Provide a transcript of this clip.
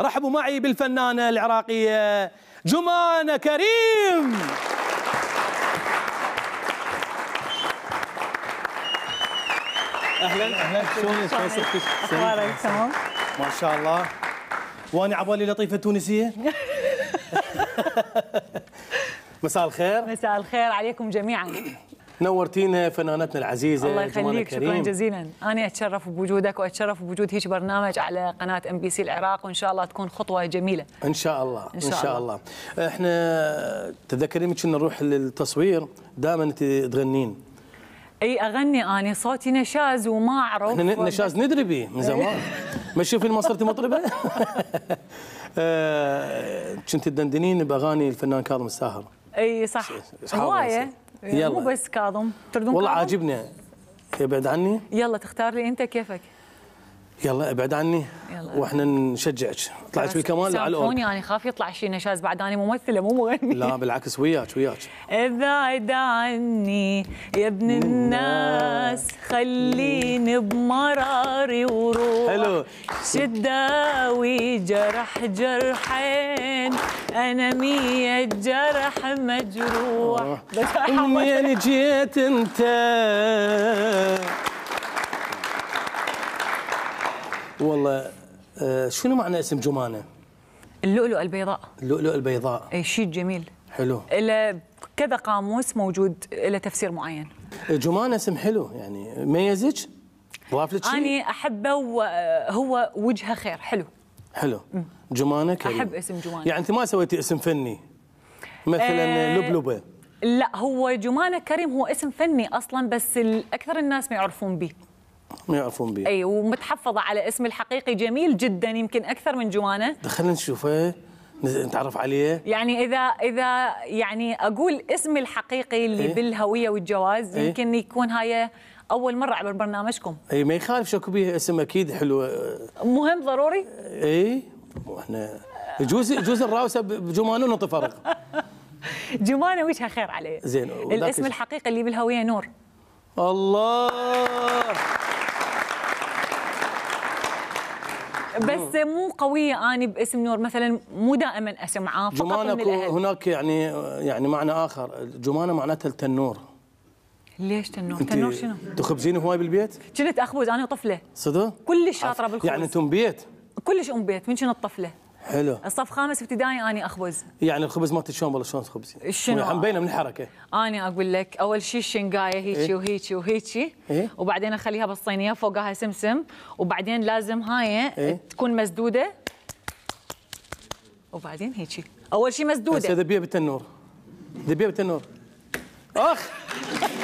رحبوا معي بالفنانة العراقية جمان كريم اهلا اهلا شلونك كيفك اخبارك تمام ما شاء الله وانا عبالي لطيفه تونسيه مساء الخير مساء الخير عليكم جميعا نورتينا فنانتنا العزيزه الله يخليك شكرا جزيلا انا اتشرف بوجودك واتشرف بوجود هيك برنامج على قناه ام بي سي العراق وان شاء الله تكون خطوه جميله ان شاء الله ان شاء, إن شاء الله. الله احنا تذكرين كنا نروح للتصوير دائما تغنين اي اغني اني صوتي نشاز وما اعرف احنا نشاز ندري به من زمان ما تشوفين ما صرتي مطربه آه، كنت تدندنين باغاني الفنان كاظم الساهر اي صح هوايه يلا مو بس كاظم تردون والله كاظم؟ عاجبني ابعد عني يلا تختار لي انت كيفك يلا ابعد عني يلا واحنا نشجعك طلعت بالكمال كمال على الاورك يعني خاف يطلع شيء نشاز بعد انا ممثله مو مغني لا بالعكس وياك وياك ابعد عني يا ابن الناس خليني بمراري وروح حلو شداوي جرح جرحين انا مية جرح مجروح امي انا جيت انت والله آه، شنو معنى اسم جمانه؟ اللؤلؤ البيضاء اللؤلؤ البيضاء اي شيء جميل حلو إلى كذا قاموس موجود له تفسير معين جمانه اسم حلو يعني ميزك ضاف لك شيء؟ اني احبه وهو وجهه خير حلو حلو جمانه كريم احب اسم جمانه يعني انت ما سويتي اسم فني مثلا أه لبلبه لا هو جمانه كريم هو اسم فني اصلا بس اكثر الناس ما يعرفون به ما يعرفون به اي ومتحفظه على اسمي الحقيقي جميل جدا يمكن اكثر من جمانه دخلنا نشوفه نتعرف عليه يعني اذا اذا يعني اقول اسمي الحقيقي اللي إيه؟ بالهويه والجواز إيه. يمكن إيه؟ يكون هاي اول مره عبر برنامجكم اي ما يخالف شكو بيها اسم اكيد حلو مهم ضروري اي احنا يجوز يجوز الراوسه بجمانه ونعطي فرق جمانه وجهها خير عليه زين الاسم الحقيقي اللي بالهويه نور الله بس مو قويه اني باسم نور مثلا مو دائما اسمعه فقط جمانه من هناك يعني يعني معنى اخر جمانه معناتها التنور ليش تنور؟ تنور شنو؟ تخبزين هواي بالبيت؟ كنت اخبز انا وطفله صدق؟ كلش شاطره بالخبز يعني انتم بيت؟ كلش ام بيت من كنت طفله حلو الصف خامس ابتدائي اني اخبز يعني الخبز مالتك شلون والله شلون تخبزين؟ شنو؟ مبينه من الحركه انا اقول لك اول شيء الشنقايه هيجي إيه؟ وهيجي وهيجي إيه؟ وبعدين اخليها بالصينيه فوقها سمسم وبعدين لازم هاي إيه؟ تكون مسدوده وبعدين هيجي اول شيء مسدوده بس ذبيه بالتنور ذبيه بالتنور اخ